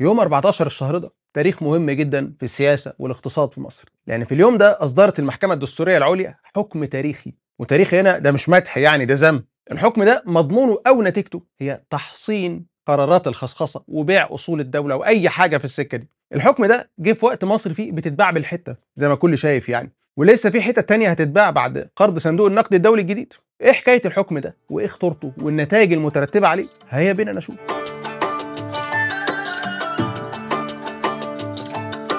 يوم 14 الشهر ده تاريخ مهم جدا في السياسة والاقتصاد في مصر لأن يعني في اليوم ده أصدرت المحكمة الدستورية العليا حكم تاريخي وتاريخ هنا ده مش مدح يعني ده ذم الحكم ده مضمونه أو نتيجته هي تحصين قرارات الخصخصة وبيع أصول الدولة وأي حاجة في السكة دي الحكم ده جه في وقت مصر فيه بتتباع بالحتة زي ما كل شايف يعني ولسه في حتة تانية هتتباع بعد قرض صندوق النقد الدولي الجديد ايه حكاية الحكم ده وايه خطورته والنتائج المترتبة عليه هيا بينا نشوف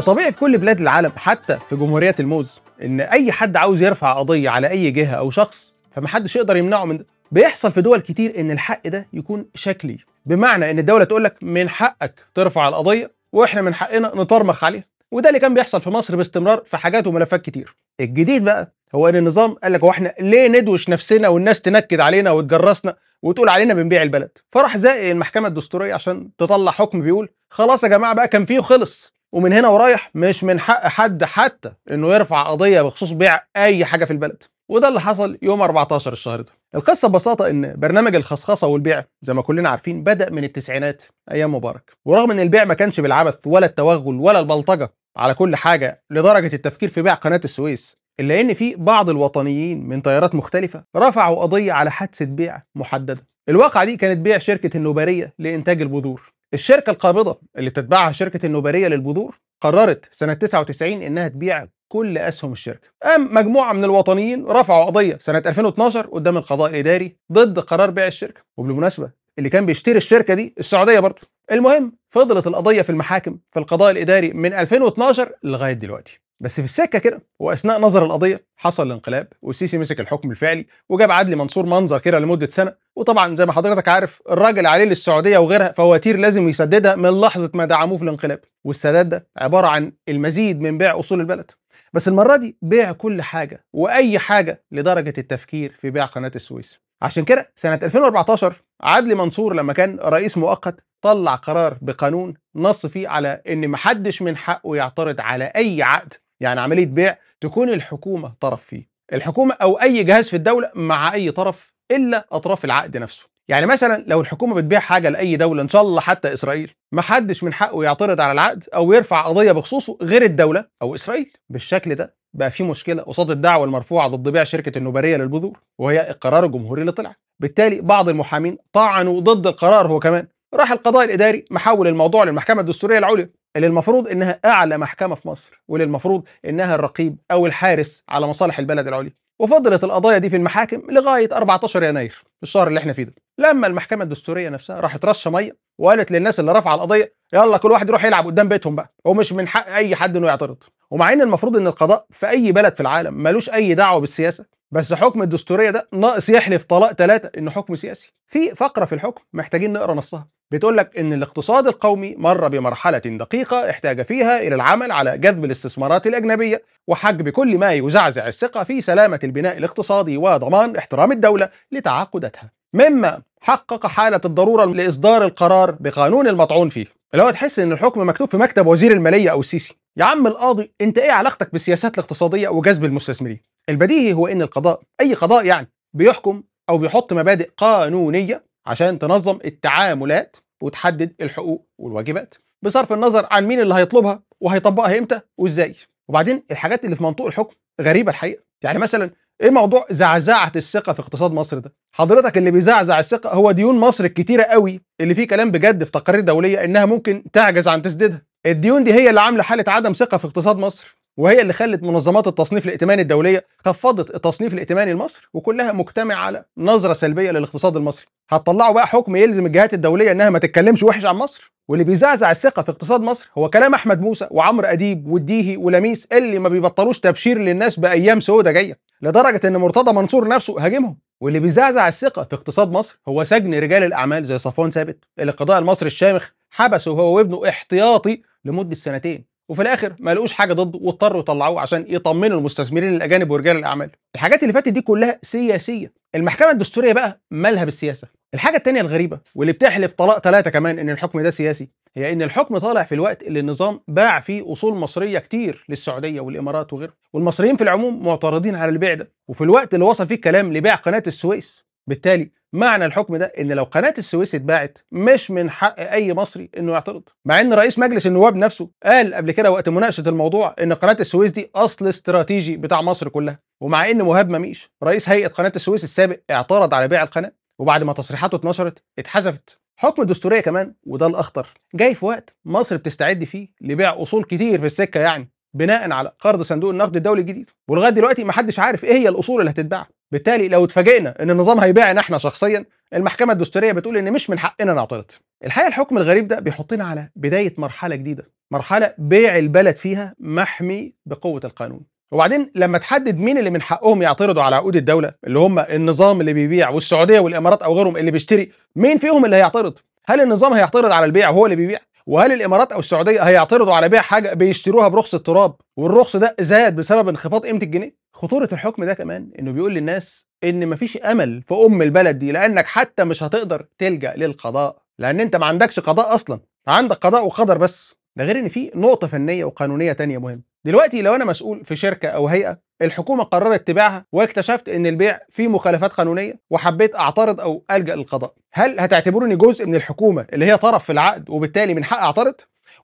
طبيعي في كل بلاد العالم حتى في جمهورية الموز إن أي حد عاوز يرفع قضية على أي جهة أو شخص فمحدش يقدر يمنعه من ده بيحصل في دول كتير إن الحق ده يكون شكلي بمعنى إن الدولة تقول لك من حقك ترفع القضية وإحنا من حقنا نطرمخ عليها وده اللي كان بيحصل في مصر باستمرار في حاجات وملفات كتير الجديد بقى هو ان النظام قال لك هو احنا ليه ندوش نفسنا والناس تنكد علينا وتجرسنا وتقول علينا بنبيع البلد فراح زائق المحكمه الدستوريه عشان تطلع حكم بيقول خلاص يا جماعه بقى كان فيه وخلص ومن هنا ورايح مش من حق حد حتى انه يرفع قضيه بخصوص بيع اي حاجه في البلد وده اللي حصل يوم 14 الشهر ده القصه ببساطه ان برنامج الخصخصه والبيع زي ما كلنا عارفين بدا من التسعينات ايام مبارك ورغم ان البيع ما كانش بالعبث ولا التوغل ولا البلطجه على كل حاجه لدرجه التفكير في بيع قناه السويس الا ان في بعض الوطنيين من تيارات مختلفه رفعوا قضيه على حادثه بيع محدده الواقعه دي كانت بيع شركه النوباريه لانتاج البذور الشركة القابضة اللي بتتبعها شركة النوبارية للبذور قررت سنة 99 إنها تبيع كل أسهم الشركة قام مجموعة من الوطنيين رفعوا قضية سنة 2012 قدام القضاء الإداري ضد قرار بيع الشركة وبالمناسبة اللي كان بيشتري الشركة دي السعودية برضه المهم فضلت القضية في المحاكم في القضاء الإداري من 2012 لغاية دلوقتي بس في السكه كده واثناء نظر القضيه حصل الانقلاب والسيسي مسك الحكم الفعلي وجاب عدلي منصور منظر كده لمده سنه وطبعا زي ما حضرتك عارف الراجل عليه للسعوديه وغيرها فواتير لازم يسددها من لحظه ما دعموه في الانقلاب والسداد ده عباره عن المزيد من بيع اصول البلد بس المره دي بيع كل حاجه واي حاجه لدرجه التفكير في بيع قناه السويس عشان كده سنه 2014 عدلي منصور لما كان رئيس مؤقت طلع قرار بقانون نص فيه على ان محدش من حقه يعترض على اي عقد يعني عمليه بيع تكون الحكومه طرف فيه الحكومه او اي جهاز في الدوله مع اي طرف الا اطراف العقد نفسه يعني مثلا لو الحكومه بتبيع حاجه لاي دوله ان شاء الله حتى اسرائيل ما حدش من حقه يعترض على العقد او يرفع قضيه بخصوصه غير الدوله او اسرائيل بالشكل ده بقى في مشكله قصاد الدعوه المرفوعه ضد بيع شركه النوباريه للبذور وهي القرار الجمهوري اللي طلع بالتالي بعض المحامين طعنوا ضد القرار هو كمان راح القضاء الاداري محول الموضوع للمحكمه الدستوريه العليا اللي المفروض انها اعلى محكمه في مصر واللي المفروض انها الرقيب او الحارس على مصالح البلد العليا وفضلت القضايا دي في المحاكم لغايه 14 يناير الشهر اللي احنا فيه ده لما المحكمه الدستوريه نفسها راحت رشه ميه وقالت للناس اللي رافعه القضيه يلا كل واحد يروح يلعب قدام بيتهم بقى ومش من حق اي حد انه يعترض ومع ان المفروض ان القضاء في اي بلد في العالم ملوش اي دعوه بالسياسه بس حكم الدستوريه ده ناقص يحلف طلاق ثلاثه انه حكم سياسي في فقره في الحكم محتاجين نقرا نصها بتقول لك ان الاقتصاد القومي مر بمرحله دقيقه احتاج فيها الى العمل على جذب الاستثمارات الاجنبيه وحجب كل ما يزعزع الثقه في سلامه البناء الاقتصادي وضمان احترام الدوله لتعاقداتها مما حقق حاله الضروره لاصدار القرار بقانون المطعون فيه اللي هو تحس ان الحكم مكتوب في مكتب وزير الماليه او السيسي يا عم القاضي انت ايه علاقتك بالسياسات الاقتصاديه وجذب المستثمرين البديهي هو ان القضاء اي قضاء يعني بيحكم او بيحط مبادئ قانونيه عشان تنظم التعاملات وتحدد الحقوق والواجبات بصرف النظر عن مين اللي هيطلبها وهيطبقها امتى وازاي وبعدين الحاجات اللي في منطوق الحكم غريبه الحقيقه يعني مثلا ايه موضوع زعزعه الثقه في اقتصاد مصر ده حضرتك اللي بيزعزع الثقه هو ديون مصر الكتيره قوي اللي فيه كلام بجد في تقارير دوليه انها ممكن تعجز عن تسديدها الديون دي هي اللي عامله حاله عدم ثقه في اقتصاد مصر وهي اللي خلت منظمات التصنيف الائتماني الدوليه خفضت التصنيف الائتماني لمصر وكلها مجتمع على نظره سلبيه للاقتصاد المصري هتطلعوا بقى حكم يلزم الجهات الدوليه انها ما تتكلمش وحش عن مصر واللي بيزعزع الثقه في اقتصاد مصر هو كلام احمد موسى وعمرو اديب والديهي ولميس اللي ما بيبطلوش تبشير للناس بايام سودة جايه لدرجه ان مرتضى منصور نفسه هاجمهم واللي بيزعزع الثقه في اقتصاد مصر هو سجن رجال الاعمال زي صفوان ثابت اللي القضاء المصري الشامخ حبسه هو وابنه احتياطي لمده سنتين وفي الاخر ما لقوش حاجه ضده واضطروا يطلعوه عشان يطمنوا المستثمرين الاجانب ورجال الاعمال الحاجات اللي فاتت دي كلها سياسيه المحكمه الدستوريه بقى مالها بالسياسه الحاجه الثانيه الغريبه واللي بتحلف طلاق ثلاثه كمان ان الحكم ده سياسي هي ان الحكم طالع في الوقت اللي النظام باع فيه اصول مصريه كتير للسعوديه والامارات وغيره والمصريين في العموم معترضين على البيع ده وفي الوقت اللي وصل فيه الكلام لبيع قناه السويس بالتالي معنى الحكم ده ان لو قناه السويس اتباعت مش من حق اي مصري انه يعترض مع ان رئيس مجلس النواب نفسه قال قبل كده وقت مناقشه الموضوع ان قناه السويس دي اصل استراتيجي بتاع مصر كلها ومع ان مهاب مميش رئيس هيئه قناه السويس السابق اعترض على بيع القناه وبعد ما تصريحاته اتنشرت اتحذفت حكم الدستوريه كمان وده الاخطر جاي في وقت مصر بتستعد فيه لبيع اصول كتير في السكه يعني بناء على قرض صندوق النقد الدولي الجديد ولغايه دلوقتي محدش عارف ايه هي الاصول اللي هتتباع بالتالي لو اتفاجئنا ان النظام هيبيعنا احنا شخصيا المحكمه الدستوريه بتقول ان مش من حقنا نعترض الحقيقه الحكم الغريب ده بيحطنا على بدايه مرحله جديده مرحله بيع البلد فيها محمي بقوه القانون وبعدين لما تحدد مين اللي من حقهم يعترضوا على عقود الدوله اللي هم النظام اللي بيبيع والسعوديه والامارات او غيرهم اللي بيشتري مين فيهم اللي هيعترض هل النظام هيعترض على البيع وهو اللي بيبيع وهل الامارات او السعوديه هيعترضوا على بيع حاجه بيشتروها برخص التراب والرخص ده زاد بسبب انخفاض قيمه الجنيه خطوره الحكم ده كمان انه بيقول للناس ان مفيش امل في ام البلد دي لانك حتى مش هتقدر تلجا للقضاء لان انت ما عندكش قضاء اصلا عندك قضاء وقدر بس ده غير ان في نقطه فنيه وقانونيه تانية مهمه دلوقتي لو انا مسؤول في شركه او هيئه الحكومه قررت تبيعها واكتشفت ان البيع فيه مخالفات قانونيه وحبيت اعترض او الجا للقضاء هل هتعتبروني جزء من الحكومه اللي هي طرف في العقد وبالتالي من حق اعترض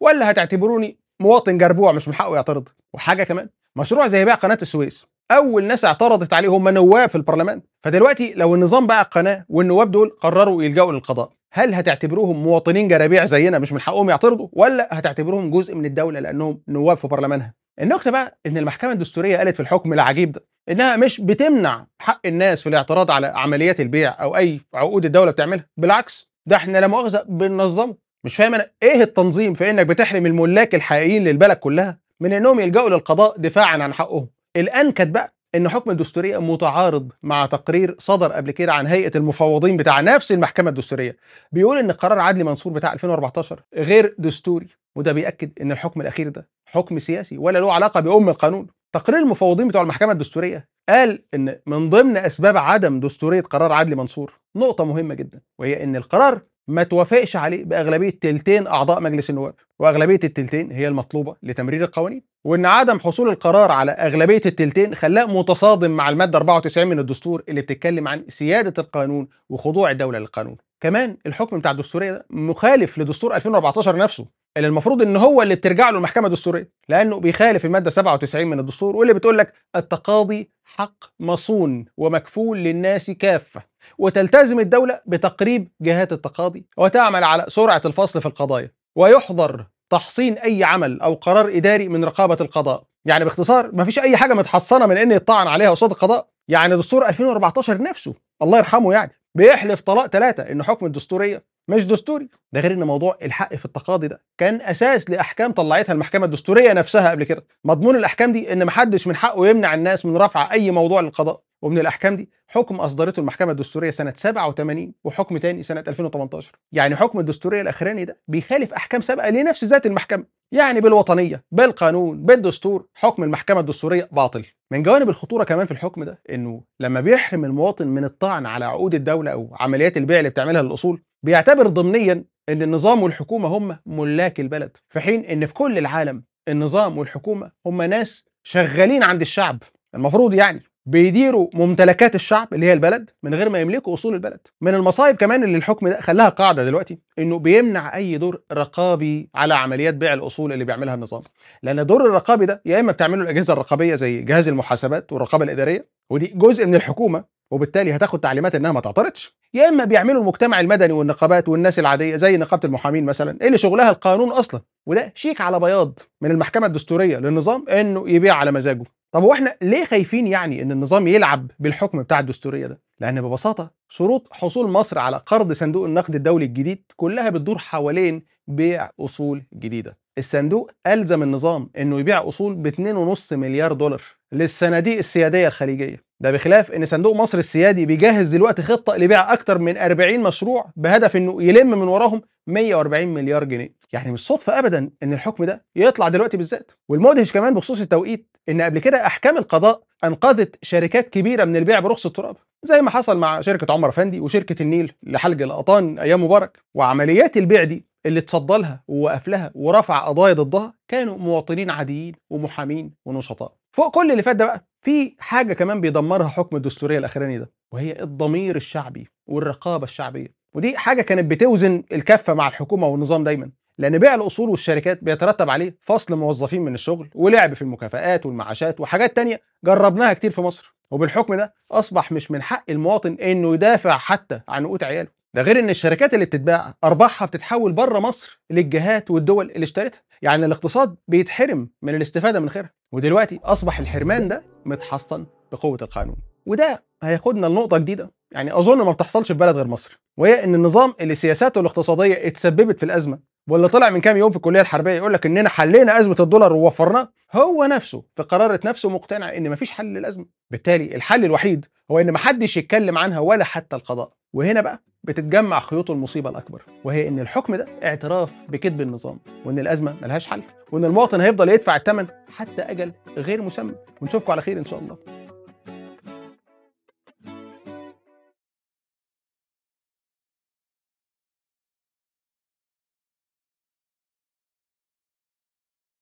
ولا هتعتبروني مواطن جربوع مش من حقه يعترض وحاجه كمان مشروع زي بيع قناه السويس اول ناس اعترضت عليه هم نواب في البرلمان فدلوقتي لو النظام بقى القناه والنواب دول قرروا يلجأوا للقضاء هل هتعتبروهم مواطنين جرابيع زينا مش من حقهم يعترضوا ولا هتعتبروهم جزء من الدوله لانهم نواب في برلمانها النقطه بقى ان المحكمه الدستوريه قالت في الحكم العجيب ده انها مش بتمنع حق الناس في الاعتراض على عمليات البيع او اي عقود الدوله بتعملها بالعكس ده احنا لا مؤاخذه بننظمه مش فاهم انا ايه التنظيم في انك بتحرم الملاك الحقيقيين للبلد كلها من انهم يلجأوا للقضاء دفاعا عن حقهم الأنكد بقى إن حكم الدستورية متعارض مع تقرير صدر قبل كده عن هيئة المفوضين بتاع نفس المحكمة الدستورية بيقول إن قرار عدلي منصور بتاع 2014 غير دستوري وده بيأكد إن الحكم الأخير ده حكم سياسي ولا له علاقة بأم القانون تقرير المفوضين بتوع المحكمة الدستورية قال إن من ضمن أسباب عدم دستورية قرار عدلي منصور نقطة مهمة جدا وهي إن القرار ما توافقش عليه باغلبيه تلتين اعضاء مجلس النواب واغلبيه التلتين هي المطلوبه لتمرير القوانين وان عدم حصول القرار على اغلبيه التلتين خلاه متصادم مع الماده 94 من الدستور اللي بتتكلم عن سياده القانون وخضوع الدوله للقانون كمان الحكم بتاع الدستوريه ده مخالف لدستور 2014 نفسه اللي المفروض ان هو اللي بترجع له المحكمه الدستوريه لانه بيخالف الماده 97 من الدستور واللي بتقول لك التقاضي حق مصون ومكفول للناس كافه وتلتزم الدولة بتقريب جهات التقاضي وتعمل على سرعة الفصل في القضايا ويحظر تحصين أي عمل أو قرار إداري من رقابة القضاء يعني باختصار ما فيش أي حاجة متحصنة من أن يطعن عليها قصاد القضاء يعني دستور 2014 نفسه الله يرحمه يعني بيحلف طلاق ثلاثة إن حكم الدستورية مش دستوري ده غير ان موضوع الحق في التقاضي ده كان اساس لاحكام طلعتها المحكمه الدستوريه نفسها قبل كده مضمون الاحكام دي ان محدش من حقه يمنع الناس من رفع اي موضوع للقضاء ومن الاحكام دي حكم اصدرته المحكمه الدستوريه سنه 87 وحكم تاني سنه 2018 يعني حكم الدستوريه الاخراني ده بيخالف احكام سابقه لنفس ذات المحكمه يعني بالوطنيه بالقانون بالدستور حكم المحكمه الدستوريه باطل من جوانب الخطوره كمان في الحكم ده انه لما بيحرم المواطن من الطعن على عقود الدوله او عمليات البيع اللي بتعملها للاصول بيعتبر ضمنيا ان النظام والحكومه هم ملاك البلد في حين ان في كل العالم النظام والحكومه هم ناس شغالين عند الشعب المفروض يعني بيديروا ممتلكات الشعب اللي هي البلد من غير ما يملكوا اصول البلد من المصايب كمان اللي الحكم ده خلاها قاعده دلوقتي انه بيمنع اي دور رقابي على عمليات بيع الاصول اللي بيعملها النظام لان الدور الرقابي ده يا اما بتعمله الاجهزه الرقابيه زي جهاز المحاسبات والرقابه الاداريه ودي جزء من الحكومه وبالتالي هتاخد تعليمات انها ما تعترضش يا اما بيعملوا المجتمع المدني والنقابات والناس العاديه زي نقابه المحامين مثلا اللي شغلها القانون اصلا وده شيك على بياض من المحكمه الدستوريه للنظام انه يبيع على مزاجه طب هو احنا ليه خايفين يعني ان النظام يلعب بالحكم بتاع الدستوريه ده لان ببساطه شروط حصول مصر على قرض صندوق النقد الدولي الجديد كلها بتدور حوالين بيع اصول جديده الصندوق الزم النظام انه يبيع اصول ب 2.5 مليار دولار للصناديق السياديه الخليجيه ده بخلاف ان صندوق مصر السيادي بيجهز دلوقتي خطه لبيع اكتر من 40 مشروع بهدف انه يلم من وراهم 140 مليار جنيه يعني مش صدفه ابدا ان الحكم ده يطلع دلوقتي بالذات والمدهش كمان بخصوص التوقيت ان قبل كده احكام القضاء انقذت شركات كبيره من البيع برخص التراب زي ما حصل مع شركة عمر افندي وشركة النيل لحلق القطان أيام مبارك وعمليات البيع دي اللي اتصدى لها ووقف لها ورفع قضايا ضدها كانوا مواطنين عاديين ومحامين ونشطاء فوق كل اللي فات ده بقى في حاجة كمان بيدمرها حكم الدستورية الأخراني ده وهي الضمير الشعبي والرقابة الشعبية ودي حاجة كانت بتوزن الكفة مع الحكومة والنظام دايما لأن بيع الأصول والشركات بيترتب عليه فصل موظفين من الشغل ولعب في المكافآت والمعاشات وحاجات تانية جربناها كتير في مصر وبالحكم ده اصبح مش من حق المواطن انه يدافع حتى عن نقود عياله ده غير ان الشركات اللي بتتباع ارباحها بتتحول بره مصر للجهات والدول اللي اشترتها يعني الاقتصاد بيتحرم من الاستفاده من خيرها ودلوقتي اصبح الحرمان ده متحصن بقوه القانون وده هياخدنا لنقطه جديده يعني اظن ما بتحصلش في بلد غير مصر وهي ان النظام اللي سياساته الاقتصاديه اتسببت في الازمه واللي طلع من كام يوم في الكليه الحربيه يقول لك اننا حلينا ازمه الدولار ووفرناه هو نفسه في قراره نفسه مقتنع ان مفيش حل للازمه بالتالي الحل الوحيد هو ان محدش يتكلم عنها ولا حتى القضاء وهنا بقى بتتجمع خيوط المصيبه الاكبر وهي ان الحكم ده اعتراف بكذب النظام وان الازمه ملهاش حل وان المواطن هيفضل يدفع الثمن حتى اجل غير مسمى ونشوفكم على خير ان شاء الله